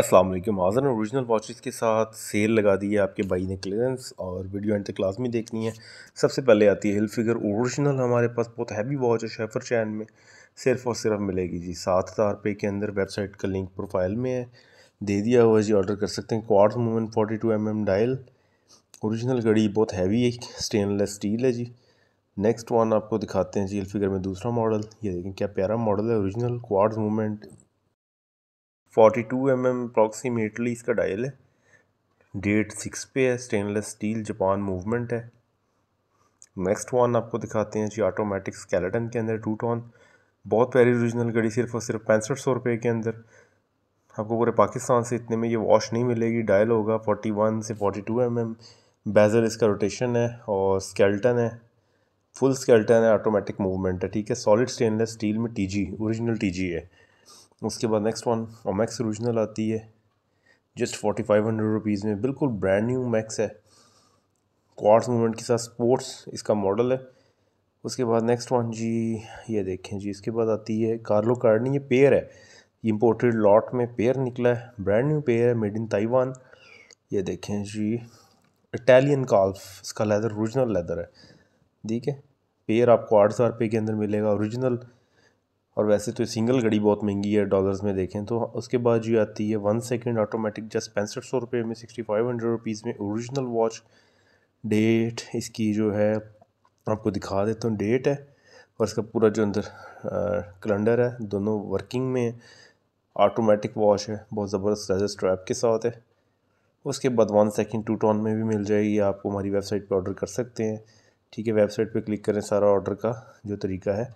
अस्सलाम वालेकुम आज़ान original watches के साथ सेल लगा दी है आपके भाई ने क्लियरेंस और वीडियो एंड तक क्लास में देखनी है सबसे पहले आती है हिल फिगर ओरिजिनल हमारे पास बहुत हैवी वॉच है शेफर चैन में सिर्फ और सिर्फ मिलेगी जी सात हज़ार रुपये के अंदर वेबसाइट का लिंक प्रोफाइल में है दे दिया हुआ जी ऑर्डर कर सकते हैं quartz movement forty two M M dial original घड़ी बहुत हैवी है स्टेनलेस स्टील है जी नेक्स्ट वन आपको दिखाते हैं जी हिल फिगर में दूसरा मॉडल ये देखें क्या प्यारा मॉडल है original quartz movement forty two M M approximately इसका डायल है डेट सिक्स पे है स्टेनलेस स्टील जापान मूवमेंट है नेक्स्ट वन आपको दिखाते हैं जी ऑटोमेटिक स्केलेटन के अंदर टू टॉन बहुत प्यारी ओरिजिनल घड़ी सिर्फ और सिर्फ पैंसठ सौ रुपये के अंदर आपको पूरे पाकिस्तान से इतने में ये वॉश नहीं मिलेगी डायल होगा फोर्टी वन से forty two M M bezel इसका रोटेशन है और स्केल्टन है फुल स्केल्टन है ऑटोमेटिक मूवमेंट है ठीक है सॉलिड स्टेनलेस स्टील में T G original T G है उसके बाद नेक्स्ट वन मैक्स ओरिजिनल आती है just forty five hundred rupees में बिल्कुल ब्रांड न्यू मैक्स है क्वार्ट्स मूवमेंट के साथ स्पोर्ट्स इसका मॉडल है उसके बाद नेक्स्ट वन जी ये देखें जी इसके बाद आती है कार्लो कार्डनी ये पेयर है इम्पोर्टेड लॉट में पेयर निकला है ब्रांड न्यू पेयर है मेड इन ताइवान ये देखें जी इटालियन काल्फ इसका लेदर ओरिजिनल लेदर है ठीक है पेयर आपको आठ हज़ार रुपये के अंदर मिलेगा ओरिजिनल और वैसे तो सिंगल घड़ी बहुत महंगी है डॉलर्स में देखें तो उसके बाद जो आती है वन सेकेंड ऑटोमेटिक जस्ट पैंसठ सौ रुपये में सिक्सटी फाइव हंड्रेड रुपीज़ में ओरिजिनल वॉच डेट इसकी जो है आपको दिखा देता हूँ डेट है और इसका पूरा जो अंदर कैलेंडर है दोनों वर्किंग में ऑटोमेटिक वॉच है बहुत ज़बरदस्त लेजर स्ट्रैप के साथ है उसके बाद वन सेकेंड टू टॉन में भी मिल जाएगी आपको हमारी वेबसाइट पर ऑर्डर कर सकते हैं ठीक है वेबसाइट पर क्लिक करें सारा ऑर्डर का जो तरीका है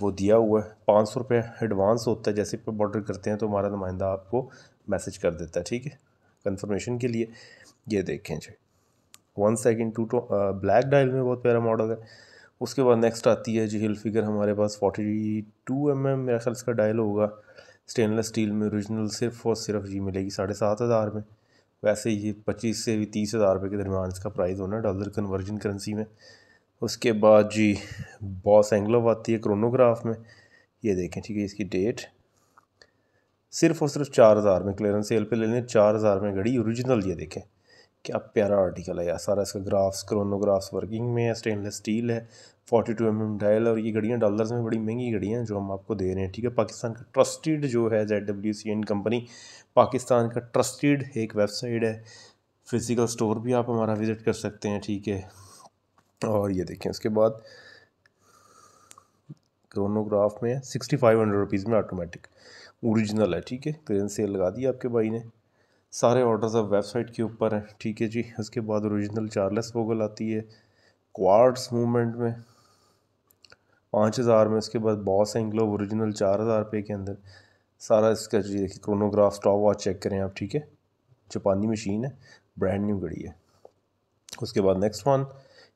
वो दिया हुआ है पाँच सौ रुपये एडवांस होता है जैसे पे ऑर्डर करते हैं तो हमारा नुमाइंदा आपको मैसेज कर देता है ठीक है कन्फर्मेशन के लिए ये देखें जी one second two tone black dial में बहुत प्यारा मॉडल है उसके बाद नेक्स्ट आती है जी हिल फिगर हमारे पास फोर्टी टू एम एम मेरा ख्याल इसका डायल होगा स्टेनलेस स्टील में ओरिजिनल सिर्फ और सिर्फ जी मिलेगी साढ़े सात हज़ार में वैसे ये पच्चीस से भी तीस हज़ार रुपये के दरमियान इसका प्राइस होना डॉलर कन्वर्जन करेंसी में उसके बाद जी बॉस एंग्लोव आती है क्रोनोग्राफ में ये देखें ठीक है इसकी डेट सिर्फ और सिर्फ चार हज़ार में क्लियरेंस सेल पे ले लें चार हज़ार में घड़ी ओरिजिनल ये देखें क्या प्यारा आर्टिकल है यार सारा इसका ग्राफ्स क्रोनोग्राफ्स वर्किंग में है स्टेनलेस स्टील है forty two M M dial और ये घड़ियाँ डॉलर्स में बड़ी महंगी घड़ियाँ जो हम आपको दे रहे हैं ठीक है पाकिस्तान का ट्रस्टेड जो है Z W C N company Pakistan का ट्रस्टेड एक वेबसाइट है फिज़िकल स्टोर भी आप हमारा विज़िट कर सकते हैं ठीक है और ये देखें उसके बाद क्रोनोग्राफ में सिक्सटी फाइव हंड्रेड रुपीज़ में ऑटोमेटिक ओरिजिनल है ठीक है क्लियरेंस सेल लगा दी आपके भाई ने सारे ऑर्डर्स अब वेबसाइट के ऊपर हैं ठीक है जी उसके बाद ओरिजिनल चार्लेस वोगल आती है क्वार्ट्स मूवमेंट में पाँच हज़ार में उसके बाद बॉस एंग्लो ओरिजिनल चार हज़ार रुपये के अंदर सारा इसका जी देखिए क्रोनोग्राफ स्टॉप वॉच चेक करें आप ठीक है जापानी मशीन है ब्रांड न्यू घड़ी है उसके बाद नेक्स्ट वन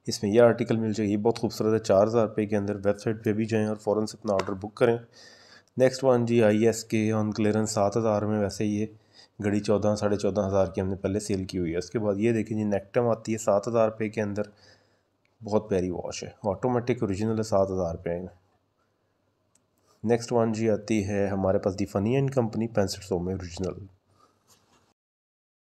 इसमें यह आर्टिकल मिल जाएगी बहुत खूबसूरत है चार हज़ार रुपये के अंदर वेबसाइट पे भी जाएँ और फ़ौरन से अपना ऑर्डर बुक करें next one G I S K on clearance सात हज़ार में वैसे ये घड़ी चौदह साढ़े चौदह हज़ार की हमने पहले सेल की हुई है उसके बाद ये देखें जी नेक्टम आती है सात हज़ार रुपये के अंदर बहुत प्यारी वॉच है ऑटोमेटिक औरिजिनल है सात हज़ार रुपये में नेक्स्ट वन जी आती है हमारे पास दी फनी एंड कंपनी पैंसठ सौ में औरिजिनल